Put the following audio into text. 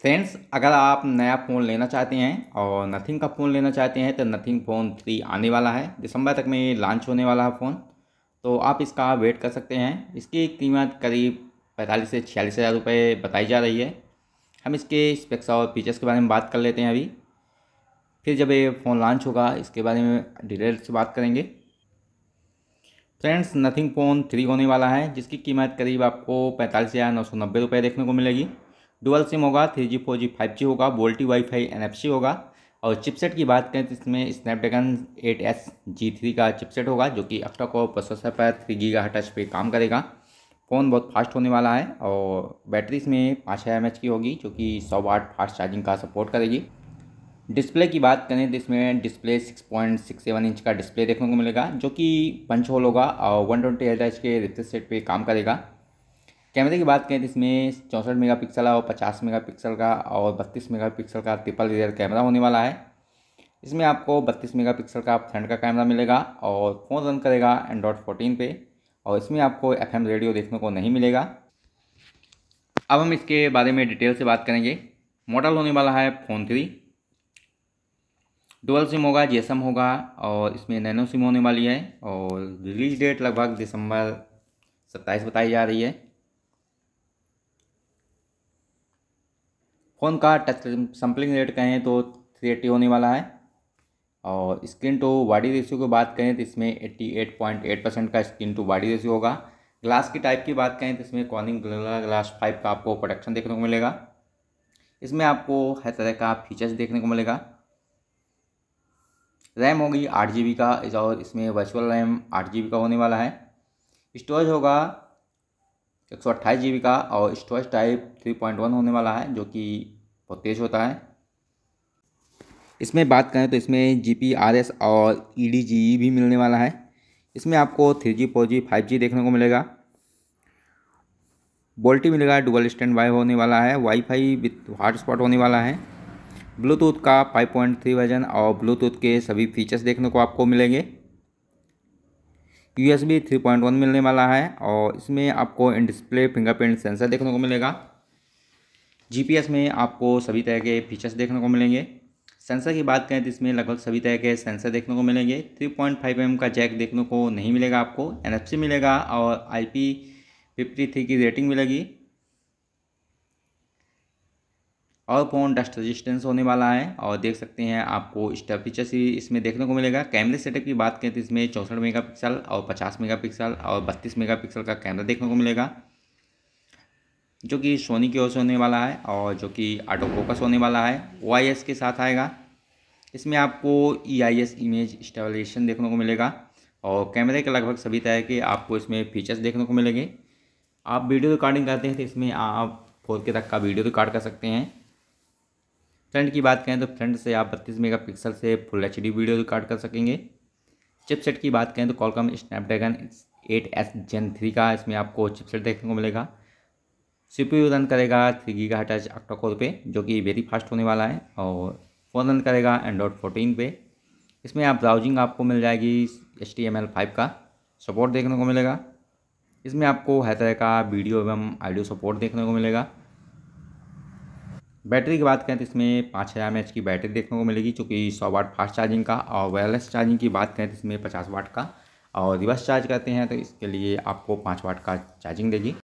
friends अगर आप नया फ़ोन लेना चाहते हैं और नथिंग का फ़ोन लेना चाहते हैं तो नथिंग फ़ोन थ्री आने वाला है दिसंबर तक में ये लॉन्च होने वाला है फ़ोन तो आप इसका वेट कर सकते हैं इसकी कीमत करीब पैंतालीस से छियालीस हज़ार रुपये बताई जा रही है हम इसके स्पेक्स और फीचर्स के बारे में बात कर लेते हैं अभी फिर जब ये फ़ोन लॉन्च होगा इसके बारे में डिटेल से बात करेंगे फ्रेंड्स नथिंग फ़ोन थ्री होने वाला है जिसकी कीमत करीब आपको पैंतालीस हज़ार नौ सौ नब्बे रुपये देखने को मिलेगी डुअल सिम होगा three G four G five G होगा वोल्टी वाईफाई एनएफसी होगा और चिपसेट की बात करें तो इसमें Snapdragon eight S G three का चिपसेट होगा जो कि अक्टा को प्रोसेसर पर थ्री जी का टच पर काम करेगा फ़ोन बहुत फास्ट होने वाला है और बैटरी इसमें पाँच हज़ार एम की होगी जो कि सौ वाट फास्ट चार्जिंग का सपोर्ट करेगी डिस्प्ले की बात करें तो इसमें display six six point seven inch का डिस्प्ले देखने को मिलेगा जो कि पंच होल होगा और वन ट्वेंटी एच के रिफ्रेश रेट पर काम करेगा कैमरे की बात करें तो इसमें चौंसठ पिक्सल और पचास मेगा पिक्सल का और बत्तीस मेगा पिक्सल का ट्रिपल रियर कैमरा होने वाला है इसमें आपको बत्तीस मेगा पिक्सल का फ्रंट का कैमरा मिलेगा और फ़ोन रन करेगा एंड्रॉयड फोर्टीन पे और इसमें आपको एफ रेडियो देखने को नहीं मिलेगा अब हम इसके बारे में डिटेल से बात करेंगे मॉडल होने वाला है फ़ोन थ्री डुअल सिम होगा जे होगा और इसमें नैनो सिम होने वाली है और रिलीज डेट लगभग दिसंबर सत्ताईस बताई जा रही है फ़ोन का टच सैम्पलिंग रेट कहें तो थ्री एट्टी होने वाला है और स्क्रीन टू वाडी रेशियो की बात करें तो इसमें eighty eight point eight percent का स्क्रीन टू वाडी रेशियो होगा ग्लास की टाइप की बात करें तो इसमें कॉनिंग ग्लास फाइव का आपको प्रोडक्शन देखने को मिलेगा इसमें आपको हर तरह का फीचर्स देखने को मिलेगा रैम होगी आठ जी बी का और इसमें वर्चुअल रैम आठ जी बी का होने वाला है स्टोरेज होगा एक सौ अट्ठाईस जी बी का और storage type three point one होने वाला है जो कि बहुत तेज़ होता है इसमें बात करें तो इसमें जी पी आर एस और ई डी जी ई भी मिलने वाला है इसमें आपको three G four G five G देखने को मिलेगा बोल्टी मिलेगा डुबल स्टैंड वाई होने वाला है वाईफाई विथ हॉटस्पॉट होने वाला है ब्लूटूथ का 5.3 वर्जन और ब्लूटूथ के सभी फीचर्स देखने को आपको मिलेंगे U S B three point one मिलने वाला है और इसमें आपको इन डिस्प्ले फिंगरप्रिंट सेंसर देखने को मिलेगा जी पी एस में आपको सभी तरह के फीचर्स देखने को मिलेंगे सेंसर की बात करें तो इसमें लगभग सभी तरह के सेंसर देखने को मिलेंगे थ्री पॉइंट फाइव एम का जैक देखने को नहीं मिलेगा आपको एन एफ सी मिलेगा और आई पी फिफ्टी थ्री की रेटिंग मिलेगी और फ़ोन डस्ट रजिस्टेंस होने वाला है और देख सकते हैं आपको स्टफ फीचर्स भी इसमें देखने को मिलेगा कैमरे सेटअप की बात करें तो इसमें चौंसठ मेगा और पचास मेगा और बत्तीस मेगा का कैमरा देखने को मिलेगा जो कि सोनी की ओर से होने वाला है और जो कि ऑटो फोकस होने वाला है ओ के साथ आएगा इसमें आपको ई इमेज स्टेबलाइजेशन देखने को मिलेगा और कैमरे के लगभग सभी तरह के आपको इसमें फीचर्स देखने को मिलेंगे आप वीडियो रिकॉर्डिंग करते हैं तो इसमें आप फोर के तक का वीडियो रिकॉर्ड कर सकते हैं फ्रंट की बात करें तो फ्रंट से आप बत्तीस मेगापिक्सल से फुल एच वीडियो रिकॉर्ड कर सकेंगे चिपसेट की बात करें तो Qualcomm Snapdragon eight S Gen three का इसमें आपको चिपसेट देखने को मिलेगा सी रन करेगा थ्री का अटैच अक्टाकोर पे जो कि वेरी फास्ट होने वाला है और फोन रन करेगा एंड्रॉयड फोर्टीन पे इसमें आप ब्राउजिंग आपको मिल जाएगी H T M L five का सपोर्ट देखने को मिलेगा इसमें आपको हर तरह का वीडियो एवं आइडियो सपोर्ट देखने को मिलेगा बैटरी की बात करें तो इसमें पाँच हज़ार एम की बैटरी देखने को मिलेगी चूँकि सौ वाट फास्ट चार्जिंग का और वायरलेस चार्जिंग की बात करें तो इसमें पचास वाट का और रिवर्स चार्ज करते हैं तो इसके लिए आपको पाँच वाट का चार्जिंग देगी